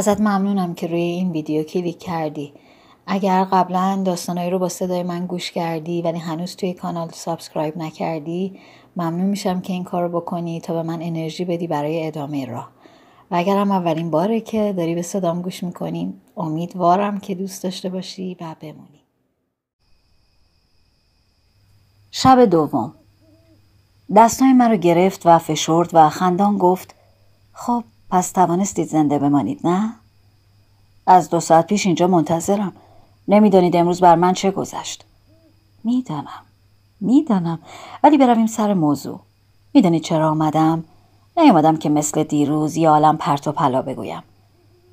ازت ممنونم که روی این ویدیو کلیک کردی اگر قبلا داستانایی رو با صدای من گوش کردی ولی هنوز توی کانال سابسکرایب نکردی ممنون میشم که این کار رو بکنی تا به من انرژی بدی برای ادامه راه و اگر هم اولین باره که داری به صدام گوش میکنیم امیدوارم که دوست داشته باشی و بمونی شب دوم دستای رو گرفت و فشرد و خندان گفت خب پس توانستید زنده بمانید نه؟ از دو ساعت پیش اینجا منتظرم نمیدانید امروز بر من چه گذشت میدانم میدانم ولی برویم سر موضوع میدانید چرا آمدم نیامدم که مثل دیروز یا عالم پرت و پلا بگویم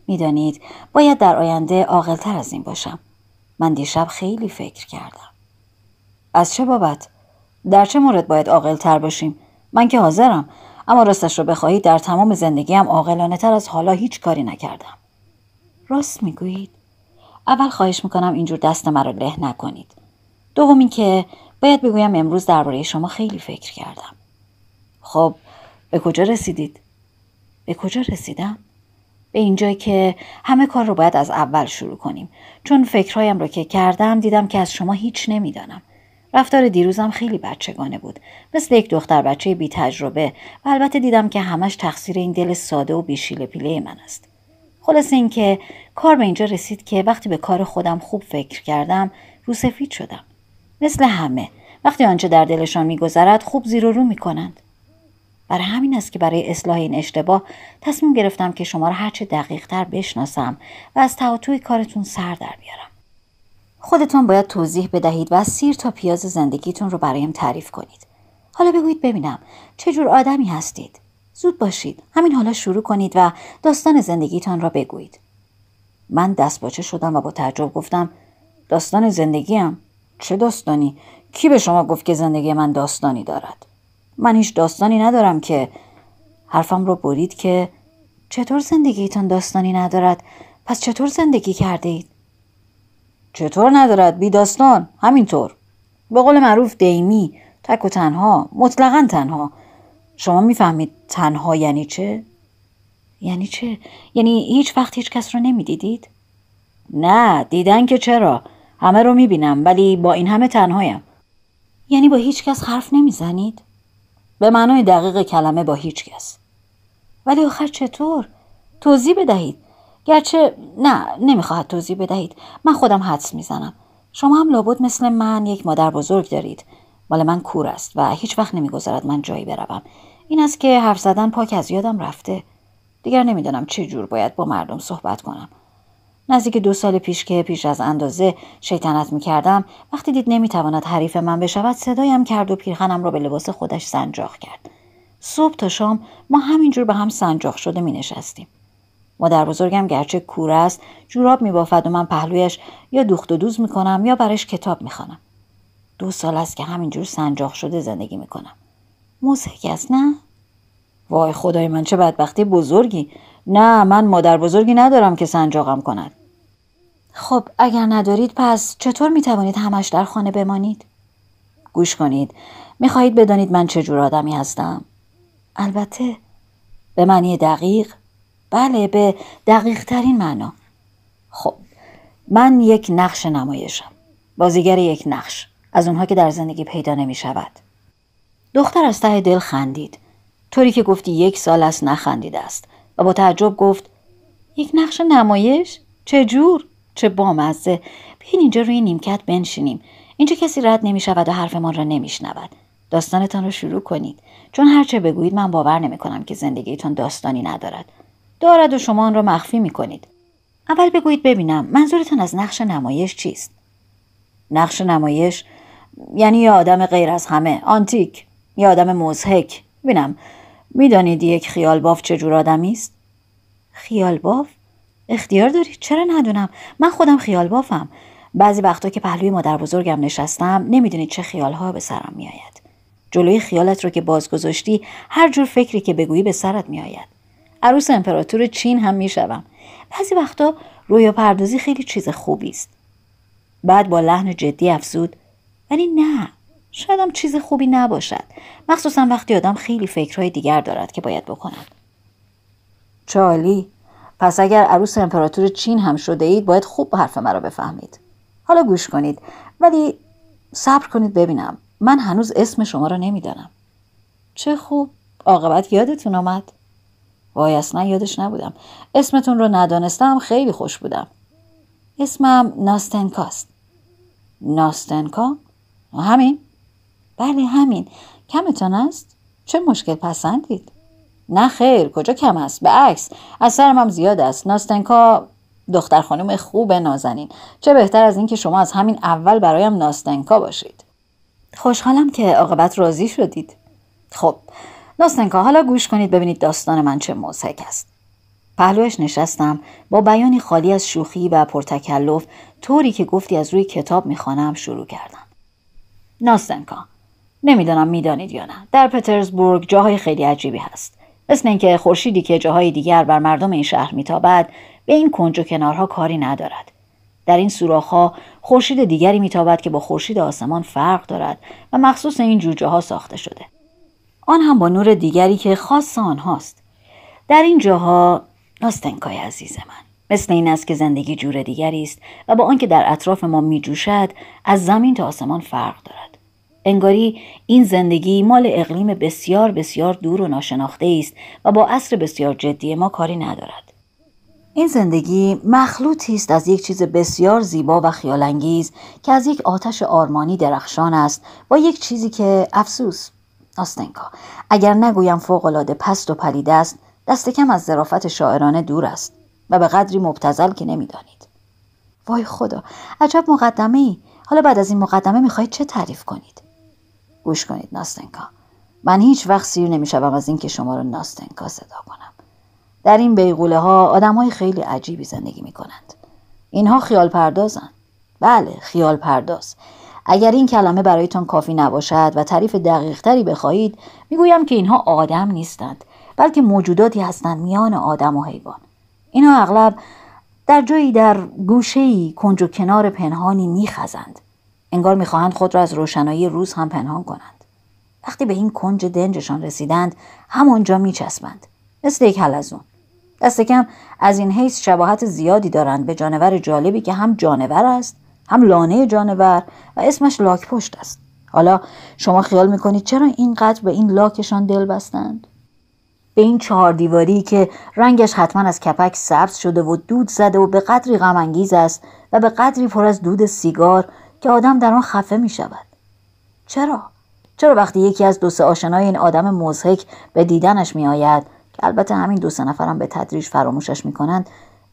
میدانید باید در آینده عاقلتر از این باشم من دیشب خیلی فکر کردم از چه بابت در چه مورد باید عاقلتر باشیم من که حاضرم اما راستش رو بخواهید در تمام زندگیم عاقلانه تر از حالا هیچ کاری نکردم راست میگویید اول خواهش میکنم اینجور دست مرا له نکنید دوم اینکه باید بگویم امروز درباره شما خیلی فکر کردم خب به کجا رسیدید به کجا رسیدم به اینجای که همه کار رو باید از اول شروع کنیم چون فکرهایم رو که کردم دیدم که از شما هیچ نمیدانم رفتار دیروزم خیلی بچگانه بود مثل یک دختر بچه بی تجربه و البته دیدم که همش تقصیر این دل ساده و بیشیل پیله من است خلاص اینکه کار به اینجا رسید که وقتی به کار خودم خوب فکر کردم روسفید شدم مثل همه وقتی آنچه در دلشان میگذرد خوب زیر و رو میکنند برای همین است که برای اصلاح این اشتباه تصمیم گرفتم که شما را هرچه دقیقتر بشناسم و از تعاطوی کارتون سر در بیارم خودتون باید توضیح بدهید و سیر تا پیاز زندگیتون رو برایم تعریف کنید. حالا بگویید ببینم چه جور آدمی هستید؟ زود باشید. همین حالا شروع کنید و داستان زندگیتان را بگویید. من باچه شدم و با تعجب گفتم داستان زندگیم چه داستانی کی به شما گفت که زندگی من داستانی دارد من هیچ داستانی ندارم که حرفم رو برید که چطور زندگیتان داستانی ندارد پس چطور زندگی کرده اید چطور ندارد بی داستان همینطور به قول معروف دیمی تک و تنها مطلقا تنها شما میفهمید تنها یعنی چه یعنی چه یعنی هیچ وقت هیچ کس رو نمیدیدید نه دیدن که چرا همه رو میبینم ولی با این همه تنهایم یعنی با هیچ کس حرف نمیزنید به معنای دقیق کلمه با هیچ کس ولی آخر چطور توضیح بدهید گرچه نه نمیخواهد توضیح بدهید من خودم حدس میزنم شما هم لابد مثل من یک مادر بزرگ دارید مال من کور است و هیچ وقت نمیگذارد من جایی بروم این است که حرف زدن پاک از یادم رفته دیگر نمیدانم چه جور باید با مردم صحبت کنم نزدیک دو سال پیش که پیش از اندازه شیطنت میکردم وقتی دید نمیتواند حریف من بشود صدایم کرد و پیرخنم را به لباس خودش سنجاق کرد صبح تا شام ما همینجور به هم سنجاق شده مینشستیم مادر بزرگم گرچه کور است جوراب میبافد و من پهلویش یا دوخت و دوز میکنم یا برش کتاب میخوانم دو سال است که همینجور سنجاق شده زندگی میکنم موسیقی است نه وای خدای من چه بدبختی بزرگی نه من مادر بزرگی ندارم که سنجاقم کند خب اگر ندارید پس چطور میتوانید همش در خانه بمانید گوش کنید میخواهید بدانید من چه جور آدمی هستم البته به معنی دقیق بله به دقیق ترین معنا خب من یک نقش نمایشم بازیگر یک نقش از اونها که در زندگی پیدا نمی شود دختر از ته دل خندید طوری که گفتی یک سال است نخندیده است و با تعجب گفت یک نقش نمایش چه جور چه بامزه بیاین اینجا روی نیمکت بنشینیم اینجا کسی رد نمی شود و حرفمان را نمی شنود داستانتان را شروع کنید چون هرچه بگویید من باور نمی کنم که زندگیتان داستانی ندارد دارد و شما آن را مخفی می کنید. اول بگویید ببینم منظورتان از نقش نمایش چیست؟ نقش نمایش یعنی یه آدم غیر از همه آنتیک یه آدم مزهک ببینم میدانید یک خیال باف چجور آدمی است؟ خیال باف؟ اختیار داری چرا ندونم من خودم خیال بافم بعضی وقتا که پهلوی مادر بزرگم نشستم نمیدونید چه خیالها به سرم میآید جلوی خیالت رو که بازگذاشتی هر جور فکری که بگویی به سرت میآید عروس امپراتور چین هم میشوم بعضی وقتا رویا پردازی خیلی چیز خوبی است بعد با لحن جدی افزود ولی نه شاید چیز خوبی نباشد مخصوصا وقتی آدم خیلی فکرهای دیگر دارد که باید بکند چالی پس اگر عروس امپراتور چین هم شده اید باید خوب حرف مرا بفهمید حالا گوش کنید ولی صبر کنید ببینم من هنوز اسم شما را نمیدانم چه خوب عاقبت یادتون آمد وای اصلا یادش نبودم اسمتون رو ندانستم خیلی خوش بودم اسمم ناستنکاست ناستنکا؟ همین؟ بله همین کمتان است؟ چه مشکل پسندید؟ نه خیر کجا کم است به عکس از سرم هم زیاد است ناستنکا دختر خانم خوب نازنین چه بهتر از اینکه شما از همین اول برایم ناستنکا باشید خوشحالم که عاقبت راضی شدید خب ناستنکا، حالا گوش کنید ببینید داستان من چه مزهک است پهلوش نشستم با بیانی خالی از شوخی و پرتکلف طوری که گفتی از روی کتاب میخوانم شروع کردم ناستنکا نمیدانم میدانید یا نه در پترزبورگ جاهای خیلی عجیبی هست مثل اینکه خورشیدی که جاهای دیگر بر مردم این شهر میتابد به این کنج و کنارها کاری ندارد در این سوراخها خورشید دیگری میتابد که با خورشید آسمان فرق دارد و مخصوص این جوجه ها ساخته شده آن هم با نور دیگری که خاص آنهاست در این جاها ناستنکای عزیز من مثل این است که زندگی جور دیگری است و با آنکه در اطراف ما می جوشد از زمین تا آسمان فرق دارد انگاری این زندگی مال اقلیم بسیار بسیار دور و ناشناخته است و با اصر بسیار جدی ما کاری ندارد این زندگی مخلوطی است از یک چیز بسیار زیبا و خیالانگیز که از یک آتش آرمانی درخشان است با یک چیزی که افسوس ناستنکا اگر نگویم فوقالعاده پست و پلیده است دست کم از ظرافت شاعرانه دور است و به قدری مبتزل که نمیدانید وای خدا عجب مقدمه ای حالا بعد از این مقدمه میخواهید چه تعریف کنید گوش کنید ناستنکا من هیچ وقت سیر نمیشوم از اینکه شما رو ناستنکا صدا کنم در این بیغوله ها آدم های خیلی عجیبی زندگی میکنند اینها خیال پردازن. بله خیال پرداز. اگر این کلمه برایتان کافی نباشد و تعریف دقیقتری بخواهید میگویم که اینها آدم نیستند بلکه موجوداتی هستند میان آدم و حیوان اینها اغلب در جایی در گوشهای کنج و کنار پنهانی میخزند انگار میخواهند خود را از روشنایی روز هم پنهان کنند وقتی به این کنج دنجشان رسیدند همانجا میچسبند مثل یک حلزون دست کم از این حیث شباهت زیادی دارند به جانور جالبی که هم جانور است هم لانه جانور و اسمش لاک پشت است حالا شما خیال میکنید چرا اینقدر به این لاکشان دل بستند؟ به این چهار دیواری که رنگش حتما از کپک سبز شده و دود زده و به قدری غمانگیز است و به قدری پر از دود سیگار که آدم در آن خفه می شود. چرا؟ چرا وقتی یکی از دو سه آشنای این آدم مزهک به دیدنش می آید که البته همین دو سه نفرم به تدریج فراموشش می کنند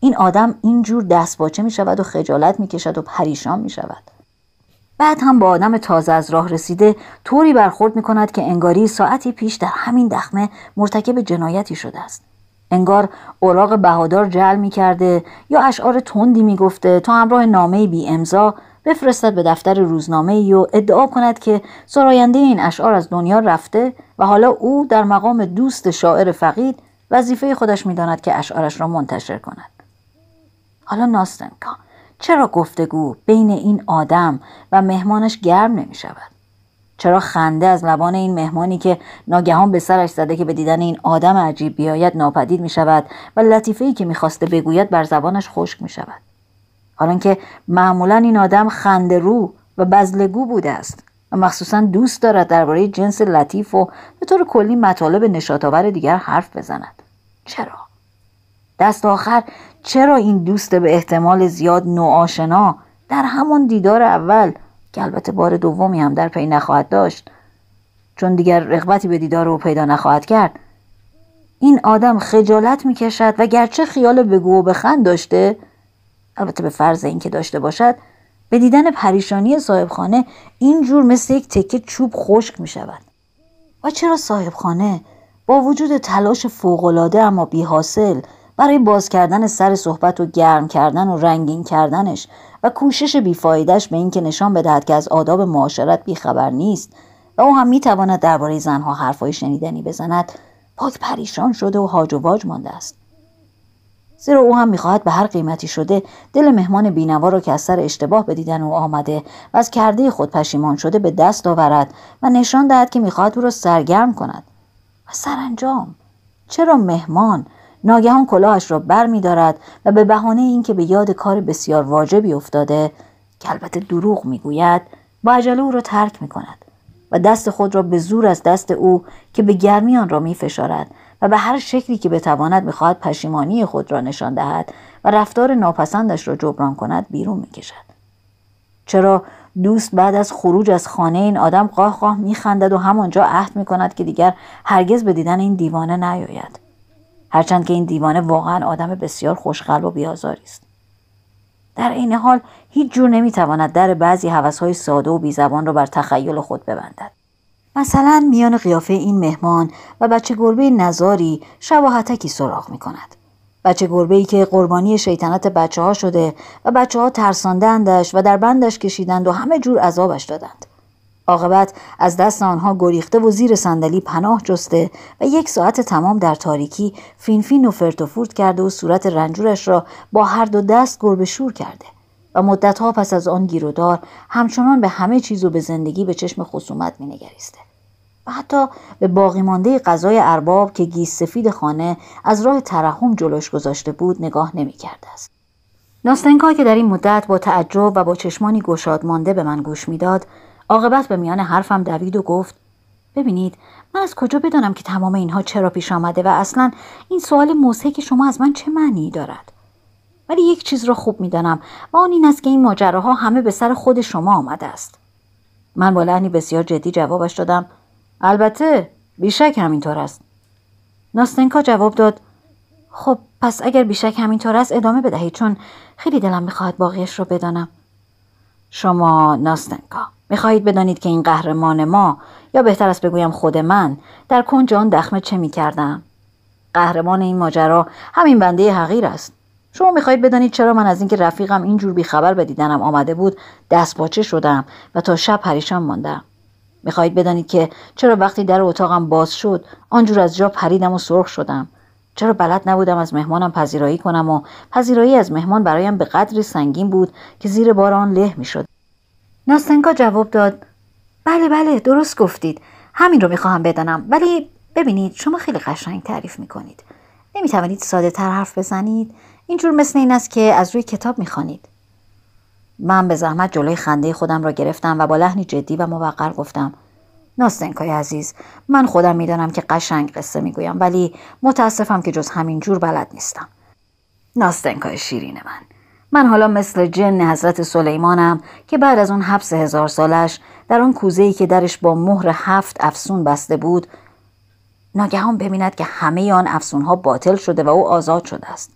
این آدم اینجور دست باچه می شود و خجالت می کشد و پریشان می شود. بعد هم با آدم تازه از راه رسیده طوری برخورد می کند که انگاری ساعتی پیش در همین دخمه مرتکب جنایتی شده است. انگار اوراق بهادار جل می کرده یا اشعار تندی می گفته تا همراه نامه بی امضا بفرستد به دفتر روزنامه ای و ادعا کند که سراینده این اشعار از دنیا رفته و حالا او در مقام دوست شاعر فقید وظیفه خودش می که اشعارش را منتشر کند. حالا ناستنکا چرا گفتگو بین این آدم و مهمانش گرم نمی شود؟ چرا خنده از لبان این مهمانی که ناگهان به سرش زده که به دیدن این آدم عجیب بیاید ناپدید می شود و لطیفه ای که میخواسته بگوید بر زبانش خشک می شود حالا که معمولا این آدم خنده رو و بزلگو بوده است و مخصوصا دوست دارد درباره جنس لطیف و به طور کلی مطالب نشاطآور دیگر حرف بزند چرا دست آخر چرا این دوست به احتمال زیاد نوآشنا در همان دیدار اول که البته بار دومی هم در پی نخواهد داشت چون دیگر رغبتی به دیدار او پیدا نخواهد کرد این آدم خجالت میکشد و گرچه خیال بگو و بخند داشته البته به فرض اینکه داشته باشد به دیدن پریشانی صاحبخانه اینجور مثل یک تکه چوب خشک می شود. و چرا صاحبخانه با وجود تلاش فوقالعاده اما بی حاصل برای باز کردن سر صحبت و گرم کردن و رنگین کردنش و کوشش بیفایدش به اینکه نشان بدهد که از آداب معاشرت بیخبر نیست و او هم میتواند درباره زنها حرفهای شنیدنی بزند پاک پریشان شده و هاج و واج مانده است زیرا او هم میخواهد به هر قیمتی شده دل مهمان بینوا را که از سر اشتباه به دیدن او آمده و از کرده خود پشیمان شده به دست آورد و نشان دهد که میخواهد او را سرگرم کند و سرانجام چرا مهمان ناگهان کلاهش را بر می دارد و به بهانه اینکه به یاد کار بسیار واجبی افتاده که البته دروغ می گوید با عجله او را ترک می کند و دست خود را به زور از دست او که به گرمی آن را می فشارد و به هر شکلی که بتواند میخواهد پشیمانی خود را نشان دهد و رفتار ناپسندش را جبران کند بیرون کشد چرا دوست بعد از خروج از خانه این آدم قاه قاه خندد و همانجا عهد کند که دیگر هرگز به دیدن این دیوانه نیاید هرچند که این دیوانه واقعا آدم بسیار خوشقلب و بیازاری است در عین حال هیچ جور نمیتواند در بعضی های ساده و بیزبان را بر تخیل خود ببندد مثلا میان قیافه این مهمان و بچه گربه نزاری شباهتکی سراغ می کند. بچه گربه ای که قربانی شیطنت بچه ها شده و بچه ها ترساندندش و در بندش کشیدند و همه جور عذابش دادند. عاقبت از دست آنها گریخته و زیر صندلی پناه جسته و یک ساعت تمام در تاریکی فینفین و فرتوفورت کرده و صورت رنجورش را با هر دو دست گربه شور کرده و مدتها پس از آن گیرودار همچنان به همه چیز و به زندگی به چشم خصومت مینگریسته و حتی به باقی مانده غذای ارباب که گیس سفید خانه از راه ترحم جلوش گذاشته بود نگاه نمیکرده است ناستنکا که در این مدت با تعجب و با چشمانی گشاد مانده به من گوش میداد عاقبت به میان حرفم دوید و گفت ببینید من از کجا بدانم که تمام اینها چرا پیش آمده و اصلا این سوال موسیقی که شما از من چه معنی دارد ولی یک چیز را خوب میدانم و آن این است که این ماجراها همه به سر خود شما آمده است من با لحنی بسیار جدی جوابش دادم البته بیشک همینطور است ناستنکا جواب داد خب پس اگر بیشک همینطور است ادامه بدهید چون خیلی دلم میخواهد باقیش را بدانم شما ناستنکا میخواهید بدانید که این قهرمان ما یا بهتر است بگویم خود من در کنج آن دخمه چه میکردم قهرمان این ماجرا همین بنده حقیر است شما میخواهید بدانید چرا من از اینکه رفیقم اینجور بیخبر به دیدنم آمده بود دست باچه شدم و تا شب پریشان ماندم میخواهید بدانید که چرا وقتی در اتاقم باز شد آنجور از جا پریدم و سرخ شدم چرا بلد نبودم از مهمانم پذیرایی کنم و پذیرایی از مهمان برایم به قدری سنگین بود که زیر بار آن له میشد ناستنکا جواب داد بله بله درست گفتید همین رو میخواهم بدانم ولی ببینید شما خیلی قشنگ تعریف میکنید نمیتوانید ساده تر حرف بزنید اینجور مثل این است که از روی کتاب میخوانید من به زحمت جلوی خنده خودم را گرفتم و با لحنی جدی و موقر گفتم ناستنکای عزیز من خودم میدانم که قشنگ قصه میگویم ولی متاسفم که جز همین جور بلد نیستم ناستنکای شیرین من من حالا مثل جن حضرت سلیمانم که بعد از اون حبس هزار سالش در آن کوزه‌ای که درش با مهر هفت افسون بسته بود ناگهان ببیند که همه آن افسونها باطل شده و او آزاد شده است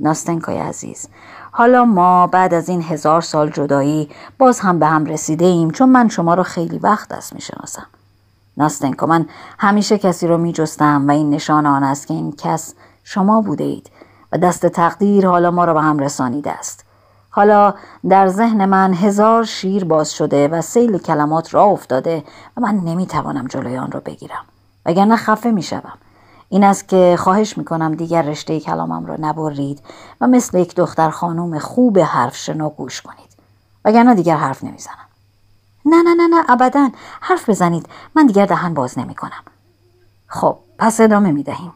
ناستنکای عزیز حالا ما بعد از این هزار سال جدایی باز هم به هم رسیده ایم چون من شما را خیلی وقت است شناسم ناستنکا من همیشه کسی رو میجستم و این نشان آن است که این کس شما بوده اید دست تقدیر حالا ما را به هم رسانیده است حالا در ذهن من هزار شیر باز شده و سیل کلمات را افتاده و من نمیتوانم جلوی آن را بگیرم وگرنه خفه میشوم این است که خواهش می کنم دیگر رشته کلامم را نبرید و مثل یک دختر خانم خوب حرف شنو گوش کنید وگرنه دیگر حرف نمیزنم نه نه نه نه ابدا حرف بزنید من دیگر دهن باز نمی کنم. خب پس ادامه میدهیم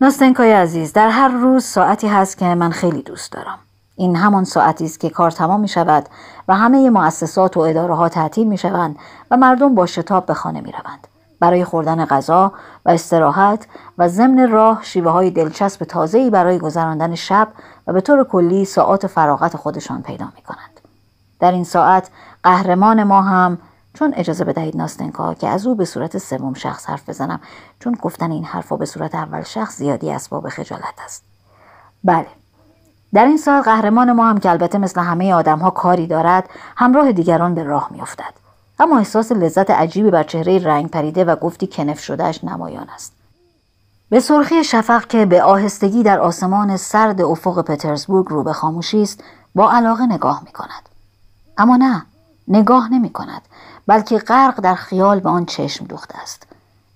ناستنکای عزیز در هر روز ساعتی هست که من خیلی دوست دارم این همان ساعتی است که کار تمام می شود و همه مؤسسات و اداره ها تعطیل می شوند و مردم با شتاب به خانه می روند. برای خوردن غذا و استراحت و ضمن راه شیوه های دلچسب ای برای گذراندن شب و به طور کلی ساعات فراغت خودشان پیدا می کنند. در این ساعت قهرمان ما هم چون اجازه بدهید ناستنکا که از او به صورت سوم شخص حرف بزنم چون گفتن این حرفها به صورت اول شخص زیادی اسباب خجالت است بله در این سال قهرمان ما هم که البته مثل همه ها کاری دارد همراه دیگران به راه میافتد اما احساس لذت عجیبی بر چهره رنگ پریده و گفتی کنف شدهش نمایان است به سرخی شفق که به آهستگی در آسمان سرد افق پترزبورگ رو به خاموشی است با علاقه نگاه می کند. اما نه نگاه نمی کند بلکه غرق در خیال به آن چشم دوخته است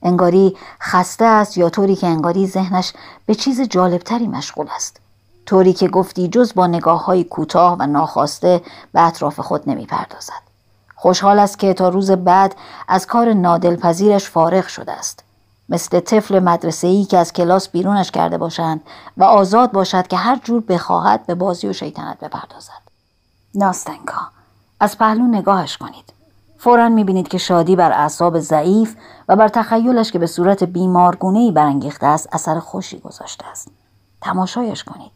انگاری خسته است یا طوری که انگاری ذهنش به چیز جالبتری مشغول است طوری که گفتی جز با نگاه های کوتاه و ناخواسته به اطراف خود نمی پردازد. خوشحال است که تا روز بعد از کار نادلپذیرش فارغ شده است. مثل طفل ای که از کلاس بیرونش کرده باشند و آزاد باشد که هر جور بخواهد به بازی و شیطنت بپردازد. ناستنکا از پهلو نگاهش کنید. فورا میبینید که شادی بر اعصاب ضعیف و بر تخیلش که به صورت ای برانگیخته است اثر خوشی گذاشته است تماشایش کنید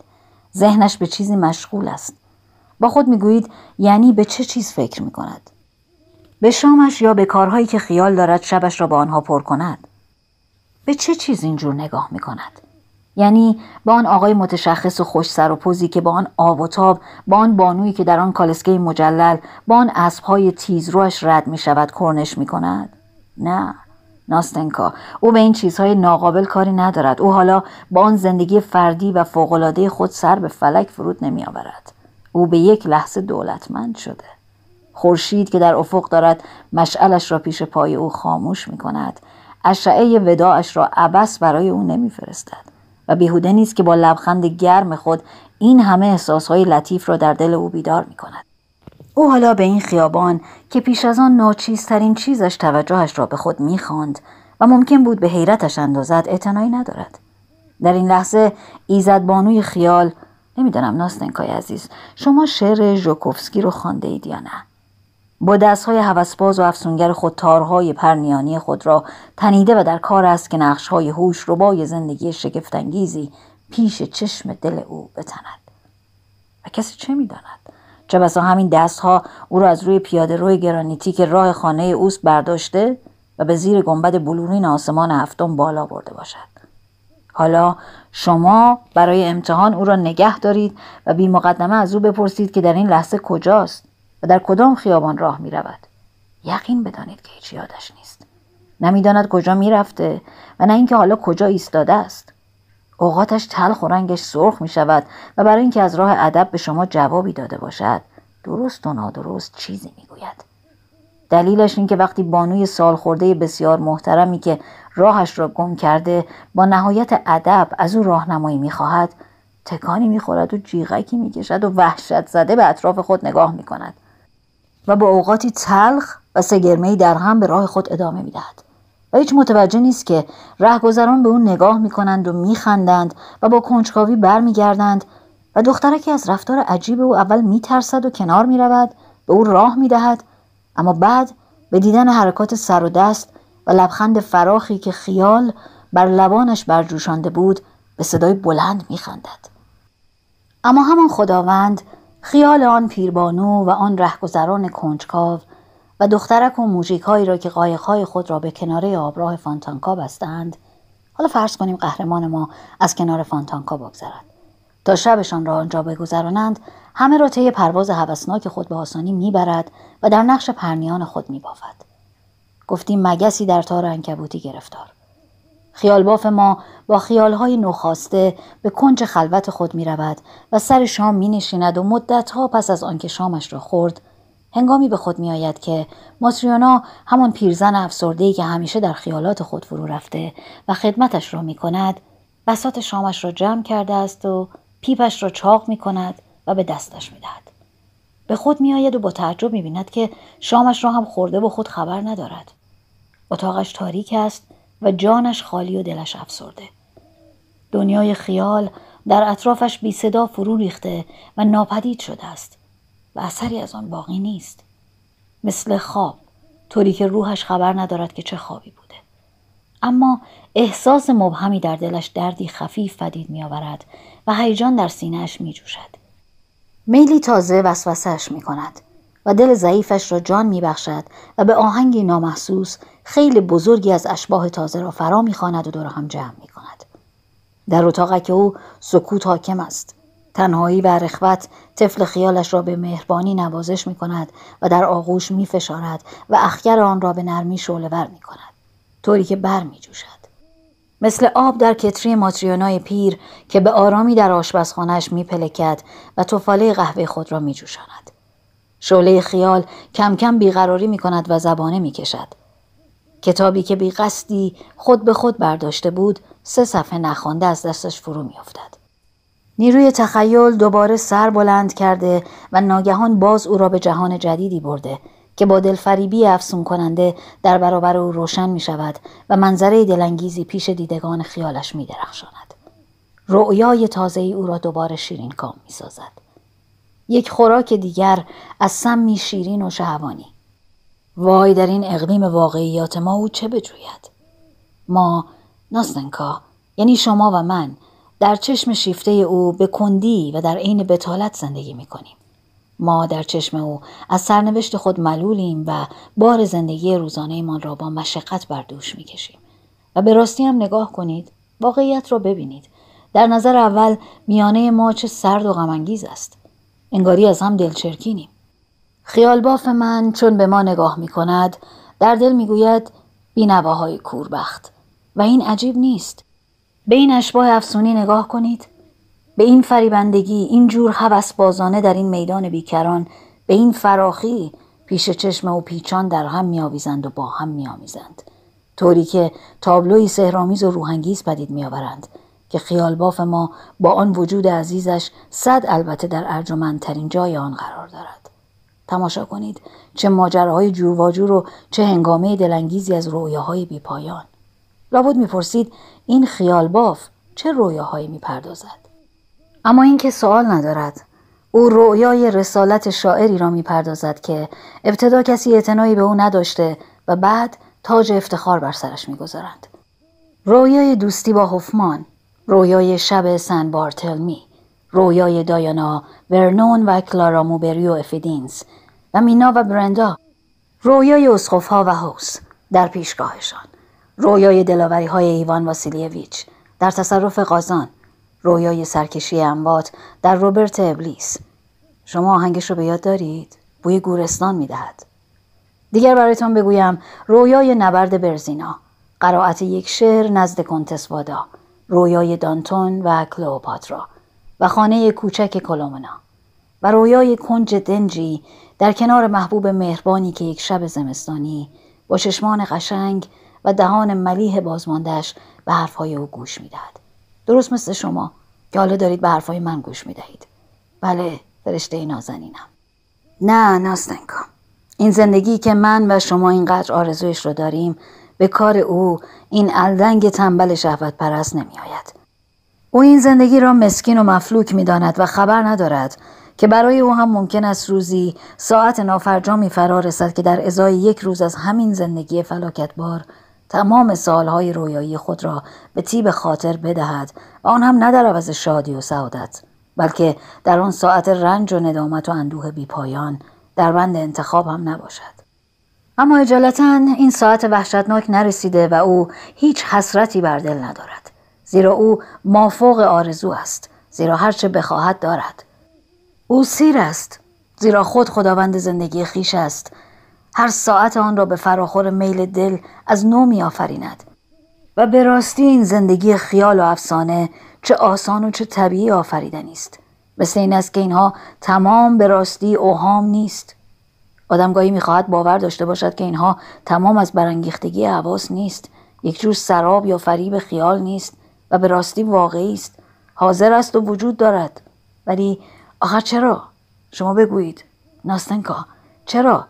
ذهنش به چیزی مشغول است با خود میگویید یعنی به چه چیز فکر میکند به شامش یا به کارهایی که خیال دارد شبش را با آنها پر کند به چه چیز اینجور نگاه میکند یعنی با آن آقای متشخص و خوش سر و پوزی که با آن آب و تاب با آن بانویی که در آن کالسکه مجلل با آن اسبهای روش رد می شود کرنش می کند نه ناستنکا او به این چیزهای ناقابل کاری ندارد او حالا با آن زندگی فردی و فوقالعاده خود سر به فلک فرود نمی آورد او به یک لحظه دولتمند شده خورشید که در افق دارد مشعلش را پیش پای او خاموش می کند اشعه وداعش را عبس برای او نمیفرستد و بیهوده نیست که با لبخند گرم خود این همه احساسهای لطیف را در دل او بیدار می کند. او حالا به این خیابان که پیش از آن ناچیزترین چیزش توجهش را به خود میخواند و ممکن بود به حیرتش اندازد اعتنایی ندارد در این لحظه ایزد بانوی خیال نمیدانم ناستنکای عزیز شما شعر ژوکوفسکی رو خوانده اید یا نه با دستهای هوسباز و افسونگر خود تارهای پرنیانی خود را تنیده و در کار است که نقشهای هوش ربای زندگی شگفتانگیزی پیش چشم دل او بتند و کسی چه میداند چه بسا همین دستها او را از روی پیاده روی گرانیتی که راه خانه اوست برداشته و به زیر گنبد بلورین آسمان هفتم بالا برده باشد حالا شما برای امتحان او را نگه دارید و بی مقدمه از او بپرسید که در این لحظه کجاست در کدام خیابان راه می رود یقین بدانید که هیچ یادش نیست نمیداند کجا کجا رفته و نه اینکه حالا کجا ایستاده است اوقاتش تلخ خورنگش سرخ می شود و برای اینکه از راه ادب به شما جوابی داده باشد درست و نادرست چیزی میگوید دلیلش این که وقتی بانوی سال خورده بسیار محترمی که راهش را گم کرده با نهایت ادب از او راهنمایی میخواهد تکانی میخورد و جیغکی میکشد و وحشت زده به اطراف خود نگاه میکند و با اوقاتی تلخ و سگرمهای در هم به راه خود ادامه میدهد و هیچ متوجه نیست که رهگذران به اون نگاه میکنند و میخندند و با کنجکاوی برمیگردند و که از رفتار عجیب او اول میترسد و کنار میرود به او راه میدهد اما بعد به دیدن حرکات سر و دست و لبخند فراخی که خیال بر لبانش برجوشانده بود به صدای بلند میخندد اما همان خداوند خیال آن پیربانو و آن رهگذران کنجکاو و دخترک و موژیکهایی را که قایقهای خود را به کناره آبراه فانتانکا بستند حالا فرض کنیم قهرمان ما از کنار فانتانکا بگذرد تا شبشان را آنجا بگذرانند همه را طی پرواز هوسناک خود به آسانی میبرد و در نقش پرنیان خود میبافد گفتیم مگسی در تار انکبوتی گرفتار خیالباف ما با خیالهای نوخواسته به کنج خلوت خود می رود و سر شام می نشیند و مدتها پس از آنکه شامش را خورد هنگامی به خود می آید که ماتریونا همان پیرزن افسردهی که همیشه در خیالات خود فرو رفته و خدمتش را می کند بسات شامش را جمع کرده است و پیپش را چاق می کند و به دستش می دهد. به خود می آید و با تعجب می بیند که شامش را هم خورده و خود خبر ندارد. اتاقش تاریک است و جانش خالی و دلش افسرده. دنیای خیال در اطرافش بی صدا فرو ریخته و ناپدید شده است و اثری از آن باقی نیست. مثل خواب طوری که روحش خبر ندارد که چه خوابی بوده. اما احساس مبهمی در دلش دردی خفیف فدید می آورد و هیجان در سینهش می جوشد. میلی تازه وسوسهش می کند. و دل ضعیفش را جان میبخشد و به آهنگی نامحسوس خیلی بزرگی از اشباه تازه را فرا میخواند و دور هم جمع می کند. در که او سکوت حاکم است تنهایی و رخوت طفل خیالش را به مهربانی نوازش می کند و در آغوش می فشارد و اخگر آن را به نرمی ور می کند طوری که بر می جوشد. مثل آب در کتری ماتریونای پیر که به آرامی در آشپزخانهش می پلکد و تفاله قهوه خود را می جوشاند. شعله خیال کم کم بیقراری می کند و زبانه می کشد. کتابی که بی قصدی خود به خود برداشته بود سه صفحه نخوانده از دستش فرو می افتد. نیروی تخیل دوباره سر بلند کرده و ناگهان باز او را به جهان جدیدی برده که با دلفریبی افسون کننده در برابر او روشن می شود و منظره دلانگیزی پیش دیدگان خیالش می درخشاند. رؤیای تازه ای او را دوباره شیرین کام می سازد. یک خوراک دیگر از سمی شیرین و شهوانی وای در این اقلیم واقعیات ما او چه بجوید ما ناستنکا یعنی شما و من در چشم شیفته او به کندی و در عین بتالت زندگی می ما در چشم او از سرنوشت خود ملولیم و بار زندگی روزانهمان را با مشقت بر دوش می کشیم. و به راستی هم نگاه کنید واقعیت را ببینید در نظر اول میانه ما چه سرد و غمانگیز است انگاری از هم دلچرکینیم باف من چون به ما نگاه می کند در دل می گوید بینواهای کوربخت و این عجیب نیست به این اشباه افسونی نگاه کنید به این فریبندگی این جور حوس بازانه در این میدان بیکران به این فراخی پیش چشم و پیچان در هم میآویزند و با هم میآمیزند طوری که تابلوی سهرامیز و روهنگیز پدید میآورند که خیالباف ما با آن وجود عزیزش صد البته در ارجمندترین جای آن قرار دارد تماشا کنید چه ماجراهای جور و جور و چه هنگامه دلانگیزی از رویاهای بیپایان لابد میپرسید این خیالباف چه رویاهایی میپردازد اما اینکه سوال ندارد او رویای رسالت شاعری را میپردازد که ابتدا کسی اعتنایی به او نداشته و بعد تاج افتخار بر سرش میگذارند رویای دوستی با حفمان، رویای شب سن بارتلمی رویای دایانا ورنون و کلارا موبریو افیدینز و مینا و برندا رویای اسخف ها و هوس در پیشگاهشان رویای دلاوری های ایوان واسیلیویچ در تصرف قازان رویای سرکشی انبات در روبرت ابلیس شما آهنگش رو به یاد دارید بوی گورستان میدهد دیگر برایتان بگویم رویای نبرد برزینا قرائت یک شعر نزد کنتس وادا رویای دانتون و کلوپاترا و خانه کوچک کلومنا و رویای کنج دنجی در کنار محبوب مهربانی که یک شب زمستانی با ششمان قشنگ و دهان ملیح بازماندهش به حرفهای او گوش میدهد درست مثل شما که حالا دارید به حرفهای من گوش میدهید بله فرشته نازنینم نه ناستنکا این زندگی که من و شما اینقدر آرزویش رو داریم به کار او این الدنگ تنبل شهوت پرست نمی آید. او این زندگی را مسکین و مفلوک می داند و خبر ندارد که برای او هم ممکن است روزی ساعت نافرجامی فرا رسد که در ازای یک روز از همین زندگی بار تمام سالهای رویایی خود را به تیب خاطر بدهد و آن هم نه در عوض شادی و سعادت بلکه در آن ساعت رنج و ندامت و اندوه پایان در بند انتخاب هم نباشد اما اجالتا این ساعت وحشتناک نرسیده و او هیچ حسرتی بر دل ندارد زیرا او مافوق آرزو است زیرا هرچه بخواهد دارد او سیر است زیرا خود خداوند زندگی خیش است هر ساعت آن را به فراخور میل دل از نو می آفریند و به راستی این زندگی خیال و افسانه چه آسان و چه طبیعی آفریدنی است مثل این است که اینها تمام به راستی اوهام نیست آدم گاهی میخواهد باور داشته باشد که اینها تمام از برانگیختگی حواس نیست یک جور سراب یا فریب خیال نیست و به راستی واقعی است حاضر است و وجود دارد ولی آخر چرا شما بگویید ناستنکا چرا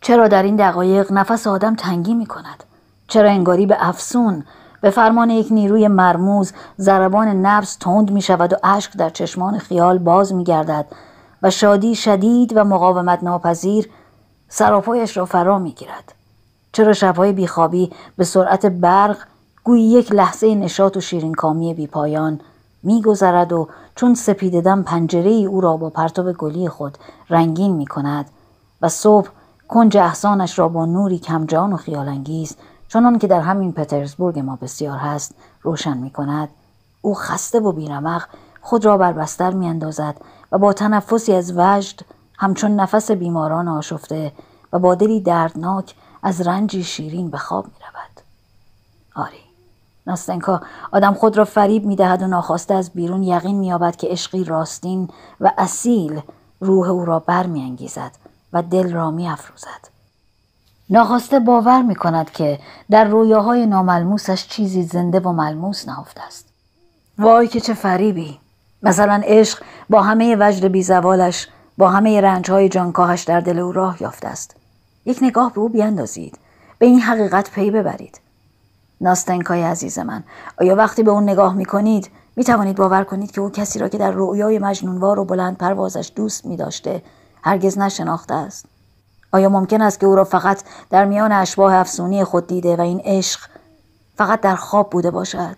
چرا در این دقایق نفس آدم تنگی می کند؟ چرا انگاری به افسون به فرمان یک نیروی مرموز زربان نفس تند می شود و اشک در چشمان خیال باز می گردد و شادی شدید و مقاومت ناپذیر سراپایش را فرا می گیرد. چرا شبهای بیخوابی به سرعت برق گویی یک لحظه نشاط و شیرینکامی بیپایان میگذرد و چون سپیددم دم پنجره ای او را با پرتاب گلی خود رنگین می کند و صبح کنج احسانش را با نوری کمجان و خیالانگیز چنان که در همین پترزبورگ ما بسیار هست روشن می کند او خسته و بیرمق خود را بر بستر می اندازد و با تنفسی از وجد همچون نفس بیماران آشفته و با دلی دردناک از رنجی شیرین به خواب می رود. آری ناستنکا آدم خود را فریب می دهد و ناخواسته از بیرون یقین می که عشقی راستین و اصیل روح او را بر می انگیزد و دل را می افروزد. ناخواسته باور می کند که در رویاهای ناملموسش چیزی زنده و ملموس نهفته است. وای که چه فریبی! مثلا عشق با همه وجد بیزوالش با همه های جانکاهش در دل او راه یافته است یک نگاه به او بیاندازید به این حقیقت پی ببرید ناستنکای عزیز من آیا وقتی به اون نگاه میکنید می توانید باور کنید که او کسی را که در رویای مجنونوار و بلند پروازش دوست می داشته هرگز نشناخته است آیا ممکن است که او را فقط در میان اشباه افسونی خود دیده و این عشق فقط در خواب بوده باشد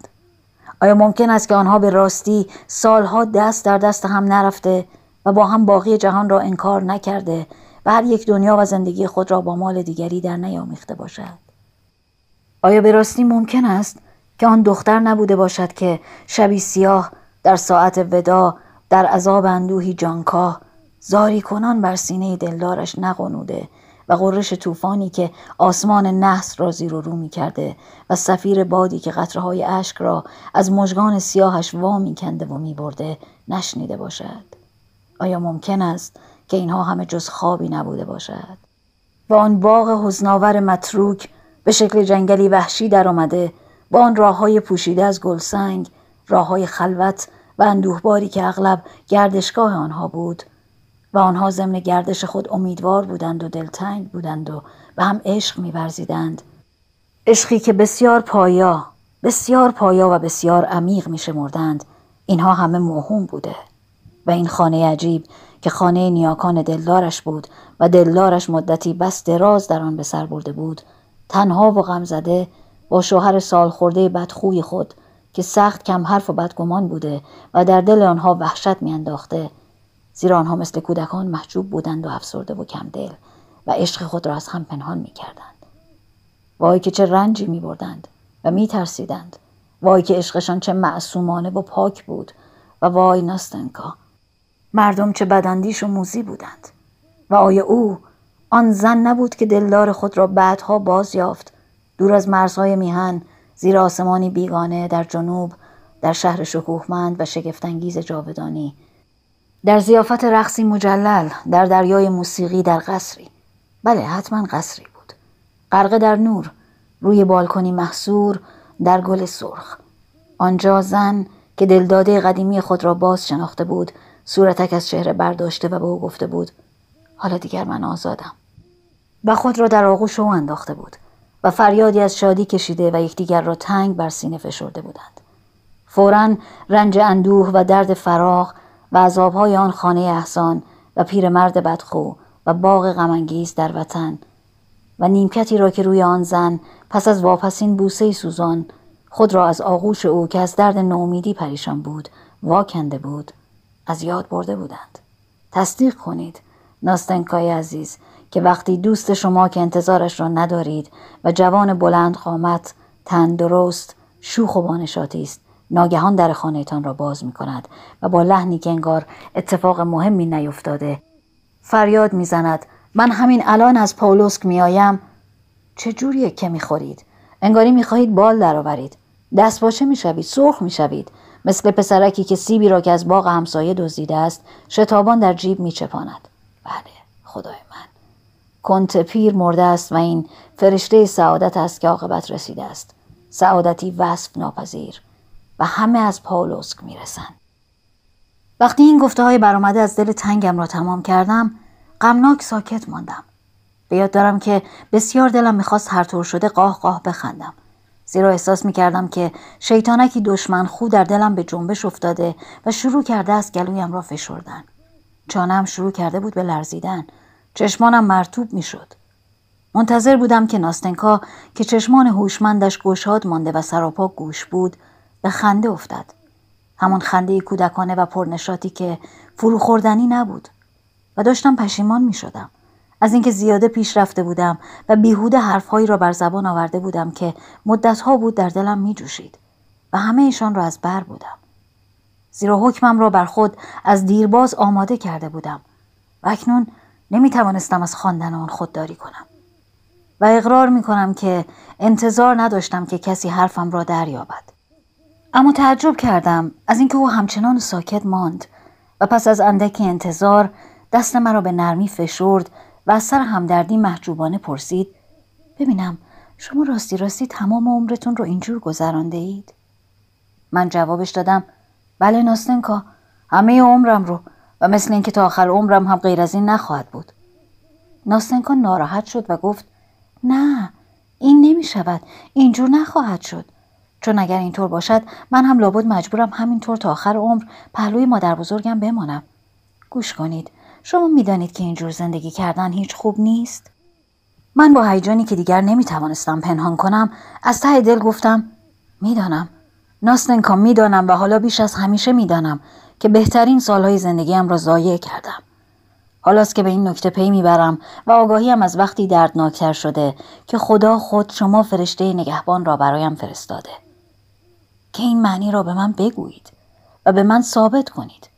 آیا ممکن است که آنها به راستی سالها دست در دست هم نرفته و با هم باقی جهان را انکار نکرده و هر یک دنیا و زندگی خود را با مال دیگری در نیامیخته باشد آیا به راستی ممکن است که آن دختر نبوده باشد که شبی سیاه در ساعت ودا در عذاب اندوهی جانکاه زاری کنان بر سینه دلدارش نقنوده و غرش طوفانی که آسمان نحس را زیر و رو می کرده و سفیر بادی که قطرهای اشک را از مژگان سیاهش وا می کنده و می برده نشنیده باشد آیا ممکن است که اینها همه جز خوابی نبوده باشد و آن باغ حزناور متروک به شکل جنگلی وحشی درآمده با آن راه های پوشیده از گلسنگ راه های خلوت و اندوهباری که اغلب گردشگاه آنها بود و آنها ضمن گردش خود امیدوار بودند و دلتنگ بودند و به هم عشق میورزیدند عشقی که بسیار پایا بسیار پایا و بسیار عمیق میشمردند اینها همه موهوم بوده و این خانه عجیب که خانه نیاکان دلدارش بود و دلدارش مدتی بس دراز در آن به سر برده بود تنها و زده با شوهر سال خورده بدخوی خود که سخت کم حرف و بدگمان بوده و در دل آنها وحشت میانداخته زیرا آنها مثل کودکان محجوب بودند و افسرده و کمدل و عشق خود را از هم پنهان می کردند. وای که چه رنجی می بردند و می ترسیدند. وای که عشقشان چه معصومانه و پاک بود و وای نستنکا. مردم چه بداندیش و موزی بودند. و آیا او آن زن نبود که دلدار خود را بعدها باز یافت دور از مرزهای میهن زیر آسمانی بیگانه در جنوب در شهر شکوهمند و شگفتانگیز جاودانی در زیافت رقصی مجلل در دریای موسیقی در قصری بله حتما قصری بود غرقه در نور روی بالکنی محصور در گل سرخ آنجا زن که دلداده قدیمی خود را باز شناخته بود صورتک از چهره برداشته و به او گفته بود حالا دیگر من آزادم و خود را در آغوش او انداخته بود و فریادی از شادی کشیده و یکدیگر را تنگ بر سینه فشرده بودند فورا رنج اندوه و درد فراغ و عذابهای آن خانه احسان و پیرمرد بدخو و باغ غمانگیز در وطن و نیمکتی را که روی آن زن پس از واپسین بوسه سوزان خود را از آغوش او که از درد نومیدی پریشان بود واکنده بود از یاد برده بودند تصدیق کنید ناستنکای عزیز که وقتی دوست شما که انتظارش را ندارید و جوان بلند قامت تن درست شوخ و بانشاتی است ناگهان در خانهتان را باز می کند و با لحنی که انگار اتفاق مهمی نیفتاده فریاد میزند من همین الان از پاولوسک میآیم چجوریه که خورید؟ انگاری خواهید بال درآورید دست باشه شوید؟ سرخ میشوید مثل پسرکی که سیبی را که از باغ همسایه دزدیده است شتابان در جیب چپاند بله خدای من کنت پیر مرده است و این فرشته سعادت است که عاقبت رسیده است سعادتی وصف ناپذیر و همه از پاولوسک میرسن. وقتی این گفته های برآمده از دل تنگم را تمام کردم غمناک ساکت ماندم به یاد دارم که بسیار دلم میخواست هر طور شده قاه قاه بخندم زیرا احساس میکردم که شیطانکی دشمن خود در دلم به جنبش افتاده و شروع کرده است گلویم را فشردن چانم شروع کرده بود به لرزیدن چشمانم مرتوب میشد منتظر بودم که ناستنکا که چشمان هوشمندش گشاد مانده و سراپا گوش بود به خنده افتد همان خنده کودکانه و پرنشاطی که فروخوردنی نبود و داشتم پشیمان می شدم از اینکه زیاده پیش رفته بودم و بیهوده حرفهایی را بر زبان آورده بودم که مدتها بود در دلم می جوشید و همه ایشان را از بر بودم زیرا حکمم را بر خود از دیرباز آماده کرده بودم و اکنون نمی توانستم از خواندن آن خودداری کنم و اقرار می کنم که انتظار نداشتم که کسی حرفم را دریابد اما تعجب کردم از اینکه او همچنان ساکت ماند و پس از اندکی انتظار دست مرا به نرمی فشرد و از سر همدردی محجوبانه پرسید ببینم شما راستی راستی تمام عمرتون رو اینجور گذرانده اید؟ من جوابش دادم بله ناستنکا همه عمرم رو و مثل اینکه تا آخر عمرم هم غیر از این نخواهد بود ناستنکا ناراحت شد و گفت نه این نمی شود اینجور نخواهد شد چون اگر اینطور باشد من هم لابد مجبورم همینطور تا آخر عمر پهلوی مادر بزرگم بمانم گوش کنید شما میدانید که اینجور زندگی کردن هیچ خوب نیست من با هیجانی که دیگر نمیتوانستم پنهان کنم از ته دل گفتم میدانم ناستنکا میدانم و حالا بیش از همیشه میدانم که بهترین سالهای زندگیم را ضایع کردم حالاست که به این نکته پی میبرم و آگاهیم از وقتی دردناکتر شده که خدا خود شما فرشته نگهبان را برایم فرستاده که این معنی را به من بگویید و به من ثابت کنید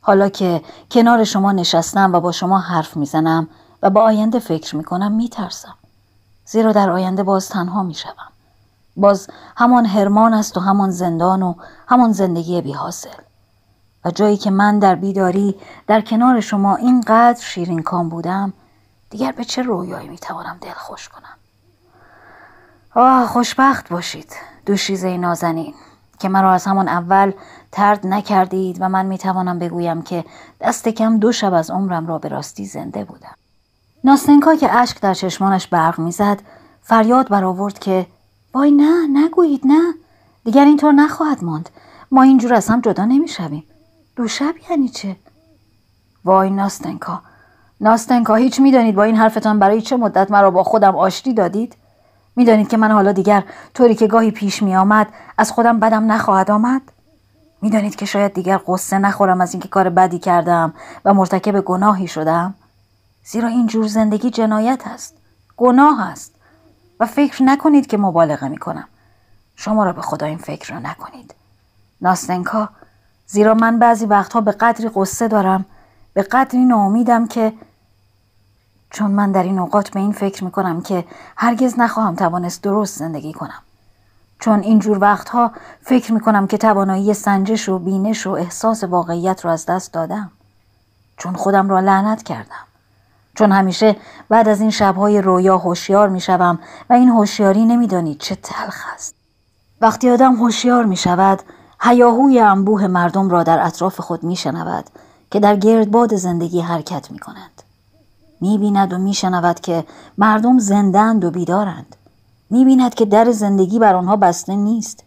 حالا که کنار شما نشستم و با شما حرف میزنم و با آینده فکر میکنم میترسم زیرا در آینده باز تنها میشوم باز همان هرمان است و همان زندان و همان زندگی بیحاصل و جایی که من در بیداری در کنار شما اینقدر کام بودم دیگر به چه رویایی میتوانم دل خوش کنم آه خوشبخت باشید دوشیزه نازنین که مرا از همان اول ترد نکردید و من میتوانم بگویم که دست کم دو شب از عمرم را به راستی زنده بودم ناستنکا که اشک در چشمانش برق میزد فریاد برآورد که وای نه نگویید نه دیگر اینطور نخواهد ماند ما اینجور از هم جدا نمیشویم دو شب یعنی چه وای ناستنکا ناستنکا هیچ میدانید با این حرفتان برای چه مدت مرا با خودم آشتی دادید میدانید که من حالا دیگر طوری که گاهی پیش می آمد از خودم بدم نخواهد آمد میدانید که شاید دیگر قصه نخورم از اینکه کار بدی کردم و مرتکب گناهی شدم زیرا این جور زندگی جنایت است گناه است و فکر نکنید که مبالغه می کنم شما را به خدا این فکر را نکنید ناستنکا زیرا من بعضی وقتها به قدری قصه دارم به قدری ناامیدم که چون من در این اوقات به این فکر می کنم که هرگز نخواهم توانست درست زندگی کنم. چون اینجور وقتها فکر می کنم که توانایی سنجش و بینش و احساس واقعیت را از دست دادم. چون خودم را لعنت کردم. چون همیشه بعد از این شبهای رویا هوشیار می و این هوشیاری نمیدانید چه تلخ است. وقتی آدم هوشیار می شود، هیاهوی انبوه مردم را در اطراف خود می شنود که در گردباد زندگی حرکت می کنند. میبیند و میشنود که مردم زندند و بیدارند میبیند که در زندگی بر آنها بسته نیست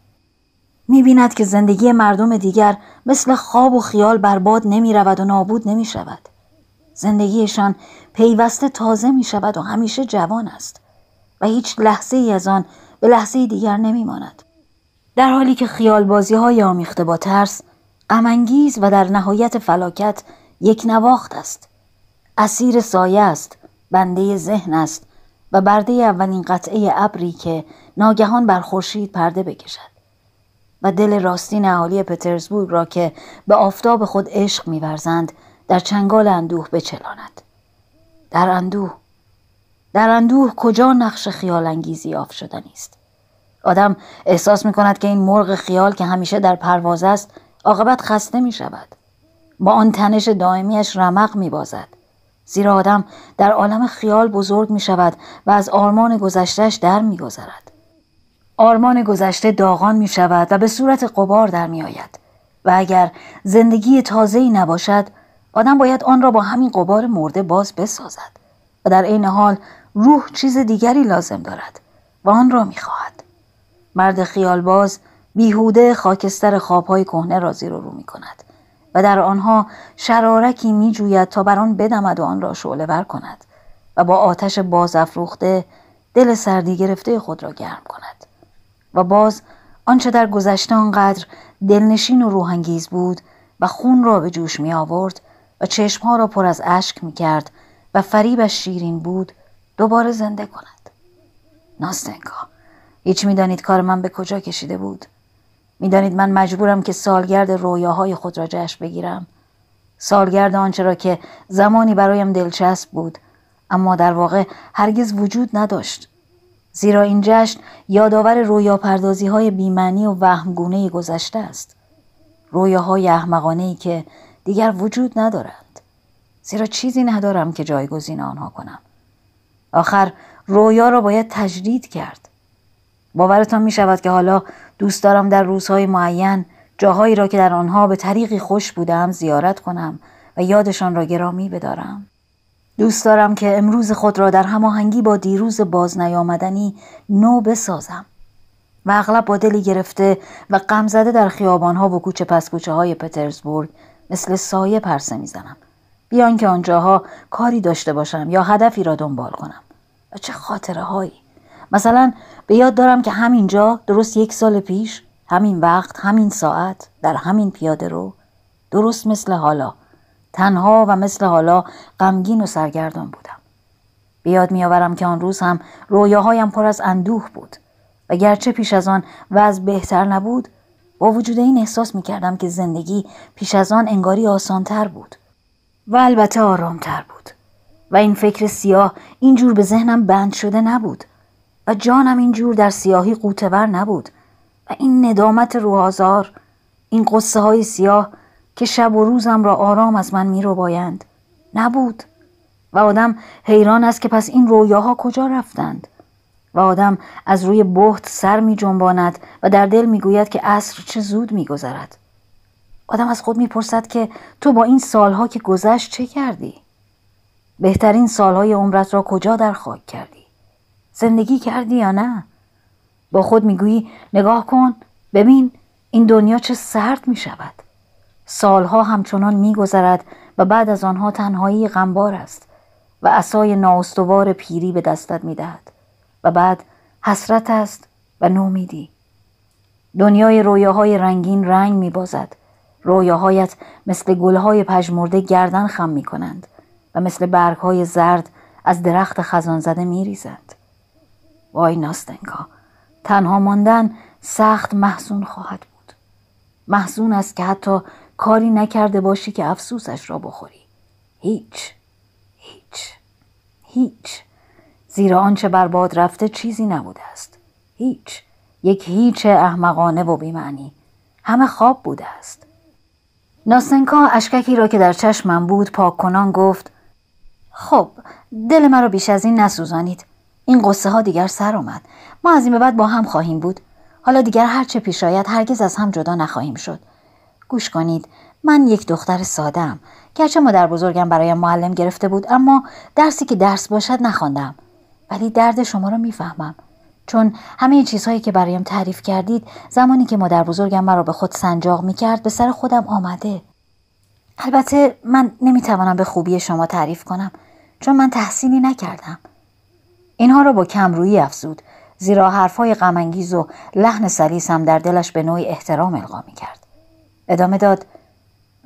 میبیند که زندگی مردم دیگر مثل خواب و خیال بر باد نمیرود و نابود نمیشود زندگیشان پیوسته تازه میشود و همیشه جوان است و هیچ لحظه ای از آن به لحظه دیگر نمیماند در حالی که خیال بازی های آمیخته با ترس غمانگیز و در نهایت فلاکت یک نواخت است اسیر سایه است بنده ذهن است و برده اولین قطعه ابری که ناگهان بر خورشید پرده بکشد و دل راستین اهالی پترزبورگ را که به آفتاب خود عشق میورزند در چنگال اندوه بچلاند در اندوه در اندوه کجا نقش خیال انگیزی آف شدنی است آدم احساس می کند که این مرغ خیال که همیشه در پرواز است عاقبت خسته می شود با آن تنش دائمیش رمق می زیرا آدم در عالم خیال بزرگ می شود و از آرمان گذشتش در می گذرد. آرمان گذشته داغان می شود و به صورت قبار در می آید. و اگر زندگی تازه‌ای نباشد آدم باید آن را با همین قبار مرده باز بسازد و در عین حال روح چیز دیگری لازم دارد و آن را می خواهد مرد باز بیهوده خاکستر خوابهای کهنه را زیر رو می کند و در آنها شرارکی جوید تا بر آن بدمد و آن را ور کند و با آتش باز افروخته دل سردی گرفته خود را گرم کند و باز آنچه در گذشته آنقدر دلنشین و روحانگیز بود و خون را به جوش می آورد و چشمها را پر از اشک می کرد و فریبش شیرین بود دوباره زنده کند ناستنکا هیچ میدانید کار من به کجا کشیده بود میدانید من مجبورم که سالگرد رویاهای خود را جشن بگیرم سالگرد آنچه را که زمانی برایم دلچسب بود اما در واقع هرگز وجود نداشت زیرا این جشن یادآور پردازی های بیمنی و وهمگونه گذشته است رویاهای احمقانه ای که دیگر وجود ندارند زیرا چیزی ندارم که جایگزین آنها کنم آخر رویا را باید تجرید کرد باورتان می شود که حالا دوست دارم در روزهای معین جاهایی را که در آنها به طریقی خوش بودم زیارت کنم و یادشان را گرامی بدارم. دوست دارم که امروز خود را در هماهنگی با دیروز باز نیامدنی نو بسازم و اغلب با دلی گرفته و زده در خیابانها و کوچه پس کوچه های پترزبورگ مثل سایه پرسه میزنم بیان که آنجاها کاری داشته باشم یا هدفی را دنبال کنم و چه خاطره هایی مثلا به یاد دارم که همینجا درست یک سال پیش همین وقت همین ساعت در همین پیاده رو درست مثل حالا تنها و مثل حالا غمگین و سرگردان بودم به یاد میآورم که آن روز هم رویاهایم پر از اندوه بود و گرچه پیش از آن وضع بهتر نبود با وجود این احساس می کردم که زندگی پیش از آن انگاری آسانتر بود و البته آرامتر بود و این فکر سیاه اینجور به ذهنم بند شده نبود و جانم اینجور در سیاهی قوتور نبود و این ندامت روحازار این قصه های سیاه که شب و روزم را آرام از من می رو بایند. نبود و آدم حیران است که پس این رویاها کجا رفتند و آدم از روی بخت سر می جنباند و در دل می گوید که عصر چه زود می گذرد. آدم از خود می که تو با این سالها که گذشت چه کردی؟ بهترین سالهای عمرت را کجا در خاک کردی؟ زندگی کردی یا نه با خود میگویی نگاه کن ببین این دنیا چه سرد می شود سالها همچنان میگذرد و بعد از آنها تنهایی غمبار است و اسای نااستوار پیری به دستت دهد و بعد حسرت است و نومیدی دنیای رویاهای رنگین رنگ میبازد رویاهایت مثل گلهای پژمرده گردن خم می کنند و مثل برگهای زرد از درخت خزان زده می ریزند. وای ناستنکا تنها ماندن سخت محسون خواهد بود محسون است که حتی کاری نکرده باشی که افسوسش را بخوری هیچ هیچ هیچ زیرا آنچه بر باد رفته چیزی نبوده است هیچ یک هیچ احمقانه و بیمعنی همه خواب بوده است ناسنکا اشککی را که در چشمم بود پاک کنان گفت خب دل مرا بیش از این نسوزانید این قصه ها دیگر سر آمد ما از این به بعد با هم خواهیم بود حالا دیگر هر چه پیش آید هرگز از هم جدا نخواهیم شد گوش کنید من یک دختر ساده ام گرچه مادر بزرگم برای معلم گرفته بود اما درسی که درس باشد نخواندم ولی درد شما را میفهمم چون همه چیزهایی که برایم تعریف کردید زمانی که مادر بزرگم مرا به خود سنجاق می کرد به سر خودم آمده البته من نمیتوانم به خوبی شما تعریف کنم چون من تحسینی نکردم اینها را با کمرویی افزود زیرا حرفهای غمانگیز و لحن سلیس هم در دلش به نوعی احترام القا کرد. ادامه داد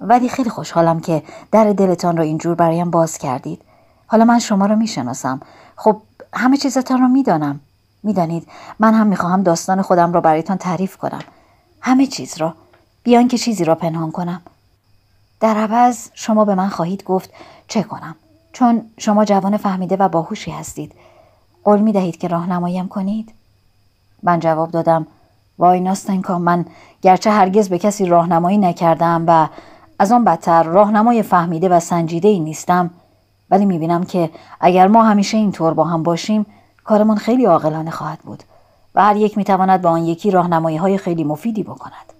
ولی خیلی خوشحالم که در دلتان را اینجور برایم باز کردید حالا من شما را میشناسم خب همه چیزتان را میدانم میدانید من هم میخواهم داستان خودم را برایتان تعریف کنم همه چیز را بیان که چیزی را پنهان کنم در عوض شما به من خواهید گفت چه کنم چون شما جوان فهمیده و باهوشی هستید قول می دهید که راهنماییم کنید؟ من جواب دادم وای ناستنکا من گرچه هرگز به کسی راهنمایی نکردم و از آن بدتر راهنمای فهمیده و سنجیده ای نیستم ولی می بینم که اگر ما همیشه اینطور با هم باشیم کارمان خیلی عاقلانه خواهد بود و هر یک می تواند با آن یکی راهنمایی های خیلی مفیدی بکند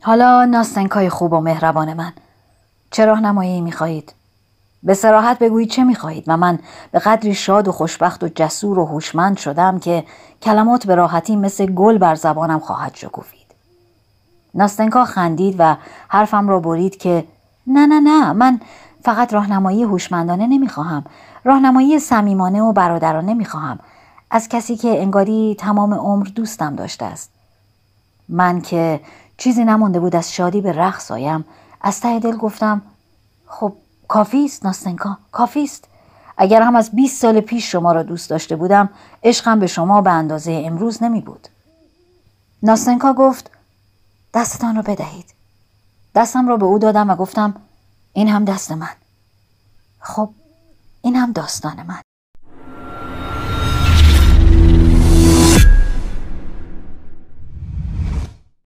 حالا ناستنکای خوب و مهربان من چه راهنمایی می خواهید؟ به سراحت بگویید چه میخواهید و من به قدری شاد و خوشبخت و جسور و هوشمند شدم که کلمات به راحتی مثل گل بر زبانم خواهد شکوفید ناستنکا خندید و حرفم را برید که نه نه نه من فقط راهنمایی هوشمندانه نمیخواهم راهنمایی صمیمانه و برادرانه میخواهم از کسی که انگاری تمام عمر دوستم داشته است من که چیزی نمانده بود از شادی به رقص آیم از ته دل گفتم خب کافی است ناستنکا کافی است اگر هم از 20 سال پیش شما را دوست داشته بودم عشقم به شما به اندازه امروز نمی بود ناستنکا گفت دستتان را بدهید دستم را به او دادم و گفتم این هم دست من خب این هم داستان من